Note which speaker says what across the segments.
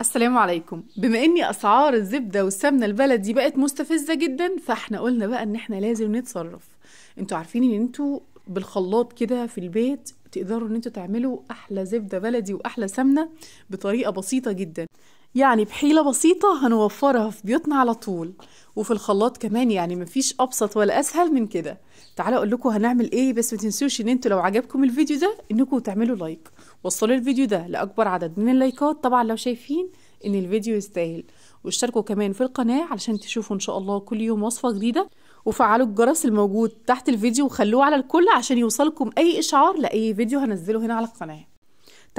Speaker 1: السلام عليكم بما ان اسعار الزبده والسمنه البلدي بقت مستفزه جدا فاحنا قلنا بقى ان احنا لازم نتصرف انتوا عارفين ان انتوا بالخلاط كده في البيت تقدروا ان انتوا تعملوا احلى زبده بلدي واحلى سمنه بطريقه بسيطه جدا يعني بحيلة بسيطة هنوفرها في بيوتنا على طول وفي الخلاط كمان يعني مفيش أبسط ولا أسهل من كده تعالى أقول لكم هنعمل إيه بس ما تنسوش إن أنتوا لو عجبكم الفيديو ده إنكم تعملوا لايك وصلوا الفيديو ده لأكبر عدد من اللايكات طبعا لو شايفين إن الفيديو يستاهل واشتركوا كمان في القناة علشان تشوفوا إن شاء الله كل يوم وصفة جديدة وفعلوا الجرس الموجود تحت الفيديو وخلوه على الكل عشان يوصلكم أي إشعار لأي فيديو هنزله هنا على القناة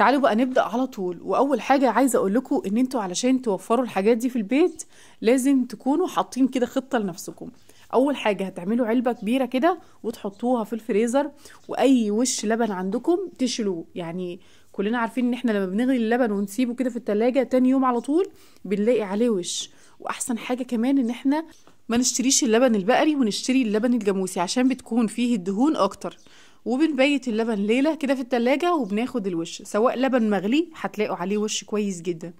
Speaker 1: تعالوا بقى نبدأ على طول وأول حاجة عايزة أقول لكم إن أنتوا علشان توفروا الحاجات دي في البيت لازم تكونوا حاطين كده خطة لنفسكم أول حاجة هتعملوا علبة كبيرة كده وتحطوها في الفريزر وأي وش لبن عندكم تشلوه يعني كلنا عارفين إن إحنا لما بنغلي اللبن ونسيبه كده في التلاجة تاني يوم على طول بنلاقي عليه وش وأحسن حاجة كمان إن إحنا ما نشتريش اللبن البقري ونشتري اللبن الجاموسي عشان بتكون فيه الدهون أكتر وبنبيت اللبن ليلة كده في التلاجة وبناخد الوش سواء لبن مغلي هتلاقوا عليه وش كويس جدا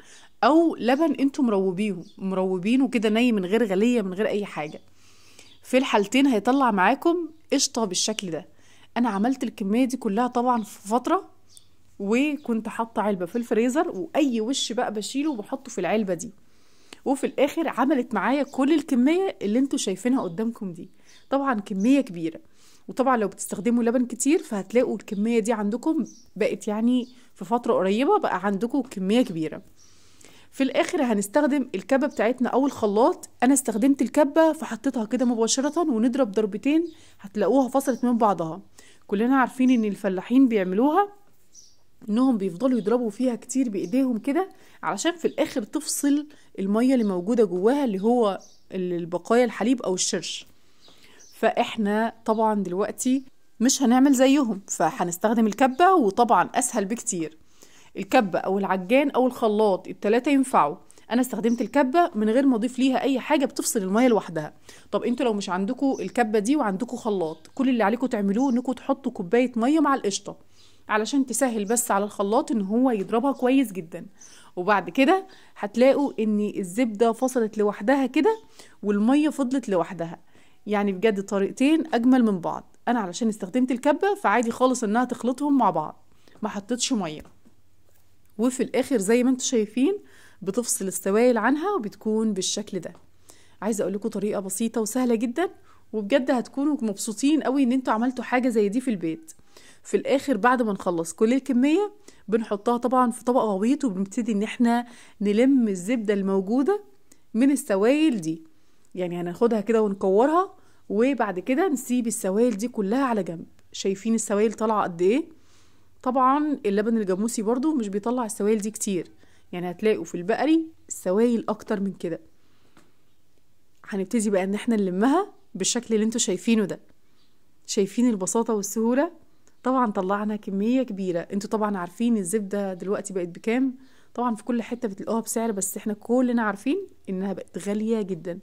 Speaker 1: أو لبن انتوا مروبينه مروبينه كده ني من غير غلية من غير أي حاجة في الحالتين هيطلع معاكم قشطة بالشكل ده أنا عملت الكمية دي كلها طبعا في فترة وكنت حاطة علبة في الفريزر وأي وش بقى بشيله وبحطه في العلبة دي وفي الآخر عملت معايا كل الكمية اللي انتوا شايفينها قدامكم دي طبعا كمية كبيرة وطبعا لو بتستخدموا لبن كتير فهتلاقوا الكمية دي عندكم بقت يعني في فترة قريبة بقى عندكم كمية كبيرة في الاخر هنستخدم الكبه بتاعتنا او الخلاط انا استخدمت الكبه فحطيتها كده مباشره ونضرب ضربتين هتلاقوها فصلت من بعضها كلنا عارفين ان الفلاحين بيعملوها انهم بيفضلوا يضربوا فيها كتير بايديهم كده علشان في الاخر تفصل الميه اللي موجوده جواها اللي هو البقايا الحليب او الشرش فاحنا طبعا دلوقتي مش هنعمل زيهم فهنستخدم الكبة وطبعا أسهل بكتير الكبة أو العجان أو الخلاط التلاتة ينفعوا أنا استخدمت الكبة من غير ما أضيف ليها أي حاجة بتفصل المية لوحدها طب أنتوا لو مش عندكوا الكبة دي وعندكوا خلاط كل اللي عليكم تعملوه أنكم تحطوا كوباية مية مع القشطة علشان تسهل بس على الخلاط ان هو يضربها كويس جدا وبعد كده هتلاقوا ان الزبده فصلت لوحدها كده والميه فضلت لوحدها يعني بجد طريقتين اجمل من بعض انا علشان استخدمت الكبه فعادي خالص انها تخلطهم مع بعض ما حطيتش ميه وفي الاخر زي ما انتم شايفين بتفصل السوائل عنها وبتكون بالشكل ده عايزه اقول لكم طريقه بسيطه وسهله جدا وبجد هتكونوا مبسوطين قوي ان انتوا عملتوا حاجه زي دي في البيت في الاخر بعد ما نخلص كل الكميه بنحطها طبعا في طبق غويط وبنبتدي ان احنا نلم الزبده الموجوده من السوائل دي يعني هناخدها كده ونكورها وبعد كده نسيب السوائل دي كلها على جنب شايفين السوائل طالعه قد ايه طبعا اللبن الجاموسي برضو مش بيطلع السوائل دي كتير يعني هتلاقوا في البقري السوائل اكتر من كده هنبتدي بقى ان احنا نلمها بالشكل اللي انتوا شايفينه ده شايفين البساطه والسهوله طبعا طلعنا كميه كبيره انتوا طبعا عارفين الزبده دلوقتي بقت بكام طبعا في كل حته بتلاقوها بسعر بس احنا كلنا عارفين انها بقت غاليه جدا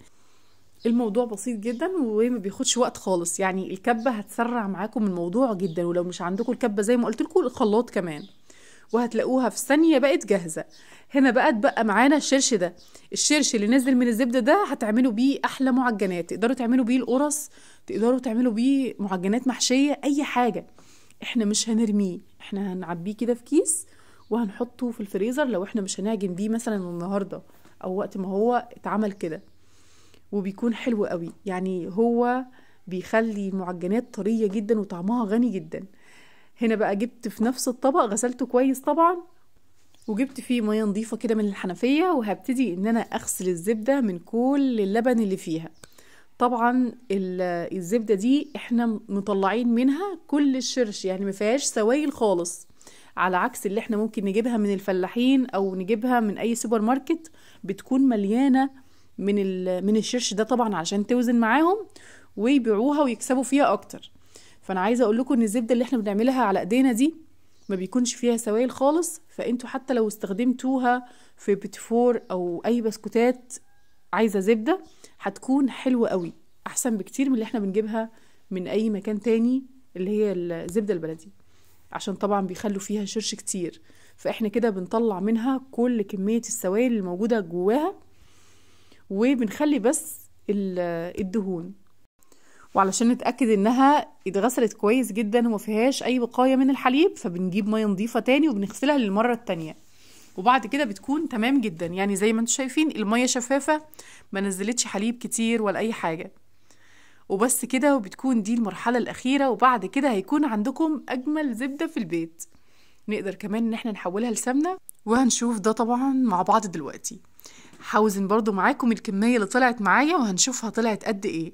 Speaker 1: الموضوع بسيط جدا وما بياخدش وقت خالص يعني الكبه هتسرع معاكم الموضوع جدا ولو مش عندكم الكبه زي ما قلت لكم الخلاط كمان وهتلاقوها في ثانيه بقت جاهزه هنا بقى اتبقى معانا الشرش ده الشرش اللي نازل من الزبده ده هتعملوا بيه احلى معجنات تقدروا تعملوا بيه القرص تقدروا تعملوا بيه معجنات محشيه اي حاجه احنا مش هنرميه احنا هنعبيه كده في كيس وهنحطه في الفريزر لو احنا مش هنعجن بيه مثلا النهارده او وقت ما هو اتعمل كده وبيكون حلو قوي يعني هو بيخلي المعجنات طرية جدا وطعمها غني جدا هنا بقى جبت في نفس الطبق غسلته كويس طبعا وجبت فيه ميه نظيفه كده من الحنفيه وهبتدي ان انا اغسل الزبده من كل اللبن اللي فيها طبعا الزبده دي احنا مطلعين منها كل الشرش يعني ما فيهاش سوائل خالص على عكس اللي احنا ممكن نجيبها من الفلاحين او نجيبها من اي سوبر ماركت بتكون مليانه من من الشرش ده طبعا علشان توزن معاهم ويبيعوها ويكسبوا فيها اكتر فانا عايزه اقول لكم ان الزبده اللي احنا بنعملها على ايدينا دي ما بيكونش فيها سوائل خالص فانتوا حتى لو استخدمتوها في بتفور او اي بسكوتات عايزه زبده هتكون حلوه قوي احسن بكتير من اللي احنا بنجيبها من اي مكان تاني اللي هي الزبده البلدي عشان طبعا بيخلوا فيها شرش كتير فاحنا كده بنطلع منها كل كميه السوائل الموجوده جواها وبنخلي بس الدهون وعلشان نتاكد انها اتغسلت كويس جدا وما فيهاش اي بقايا من الحليب فبنجيب ميه نظيفه تاني وبنغسلها للمره التانيه وبعد كده بتكون تمام جدا يعني زي ما انتم شايفين الميه شفافه ما نزلتش حليب كتير ولا اي حاجه وبس كده وبتكون دي المرحله الاخيره وبعد كده هيكون عندكم اجمل زبده في البيت نقدر كمان ان احنا نحولها لسمنه وهنشوف ده طبعا مع بعض دلوقتي هوزن برضو معاكم الكمية اللي طلعت معايا وهنشوفها طلعت قد ايه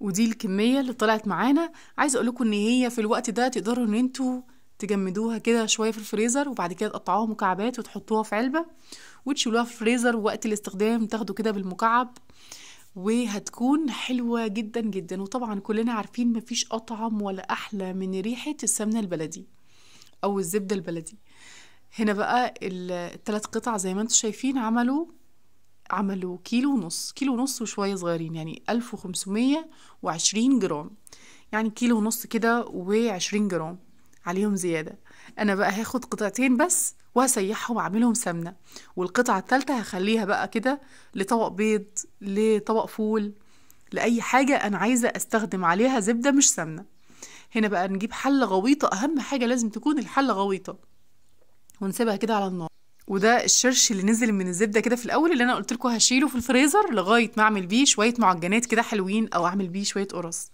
Speaker 1: ودي الكمية اللي طلعت معانا عايزة اقولكم ان هي في الوقت ده تقدروا ان انتوا تجمدوها كده شوية في الفريزر وبعد كده تقطعوها مكعبات وتحطوها في علبة وتشيلوها في الفريزر وقت الاستخدام تاخدوا كده بالمكعب وهتكون حلوة جدا جدا وطبعا كلنا عارفين مفيش أطعم ولا أحلى من ريحة السمنة البلدي أو الزبدة البلدي هنا بقى الثلاث قطع زي ما انتم شايفين عملوا عملوا كيلو ونص كيلو ونص وشوية صغيرين يعني ألف وخمسمية وعشرين جرام يعني كيلو ونص كده وعشرين جرام عليهم زيادة أنا بقى هاخد قطعتين بس وهسيحهم وعملهم سمنة والقطعة التالتة هخليها بقى كده لطبق بيض لطبق فول لأي حاجة أنا عايزة أستخدم عليها زبدة مش سمنة هنا بقى نجيب حلة غويطة أهم حاجة لازم تكون الحلة غويطة ونسيبها كده على النار وده الشرش اللي نزل من الزبده كده في الاول اللي انا قلت لكم هشيله في الفريزر لغايه ما اعمل بيه شويه معجنات كده حلوين او اعمل بيه شويه قرص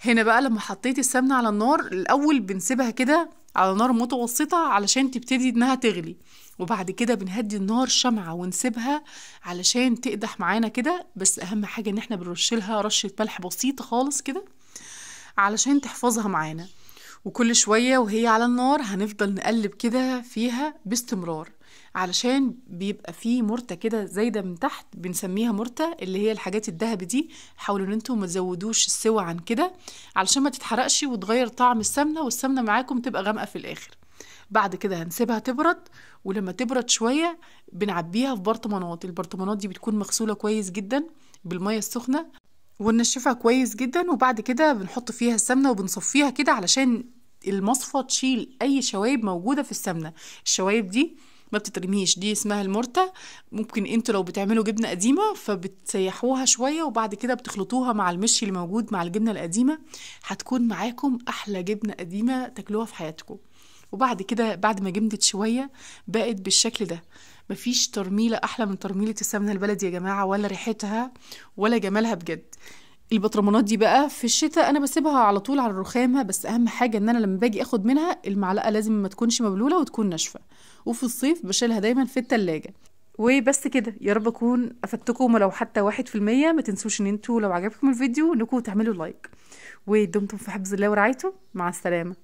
Speaker 1: هنا بقى لما حطيت السمنه على النار الاول بنسيبها كده على نار متوسطه علشان تبتدي انها تغلي وبعد كده بنهدي النار شمعة ونسيبها علشان تقدح معانا كده بس أهم حاجة إن احنا بنرشلها رشة ملح بسيطة خالص كده علشان تحفظها معانا وكل شوية وهي على النار هنفضل نقلب كده فيها باستمرار علشان بيبقى فيه مرتة كده زايدة من تحت بنسميها مرتة اللي هي الحاجات الدهب دي حاولوا ان انتم ما تزودوش السوى عن كده علشان ما تتحرقش وتغير طعم السمنة والسمنة معاكم تبقى غامقة في الاخر بعد كده هنسيبها تبرد ولما تبرد شوية بنعبيها في برطمانات البرطمانات دي بتكون مغسولة كويس جدا بالمية السخنة وننشفها كويس جدا وبعد كده بنحط فيها السمنه وبنصفيها كده علشان المصفى تشيل اي شوايب موجوده في السمنه الشوايب دي ما بتترميش دي اسمها المرتة ممكن انتوا لو بتعملوا جبنة قديمة فبتسيحوها شوية وبعد كده بتخلطوها مع المشي اللي موجود مع الجبنة القديمة هتكون معاكم أحلى جبنة قديمة تاكلوها في حياتكم وبعد كده بعد ما جمدت شوية بقت بالشكل ده مفيش ترميلة أحلى من ترميلة السمنة البلدي يا جماعة ولا ريحتها ولا جمالها بجد البطرمانات دي بقى في الشتاء انا بسيبها على طول على الرخامه بس اهم حاجه ان انا لما باجي اخد منها المعلقه لازم ما تكونش مبلوله وتكون ناشفه وفي الصيف بشيلها دايما في التلاجة وبس كده يا رب اكون افدتكم ولو حتى واحد في المية ما تنسوش ان انتوا لو عجبكم الفيديو انكم تعملوا لايك ودمتم في حفظ الله ورعايته مع السلامه